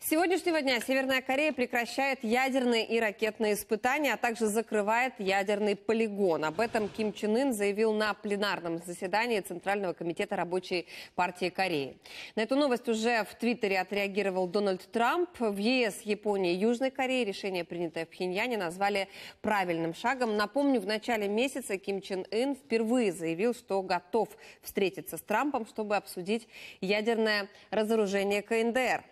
С сегодняшнего дня Северная Корея прекращает ядерные и ракетные испытания, а также закрывает ядерный полигон. Об этом Ким Чен Ын заявил на пленарном заседании Центрального комитета рабочей партии Кореи. На эту новость уже в Твиттере отреагировал Дональд Трамп. В ЕС, Японии и Южной Корее решение, принятое в Пхеньяне, назвали правильным шагом. Напомню, в начале месяца Ким Чен Ын впервые заявил, что готов встретиться с Трампом, чтобы обсудить ядерное разоружение КНДР.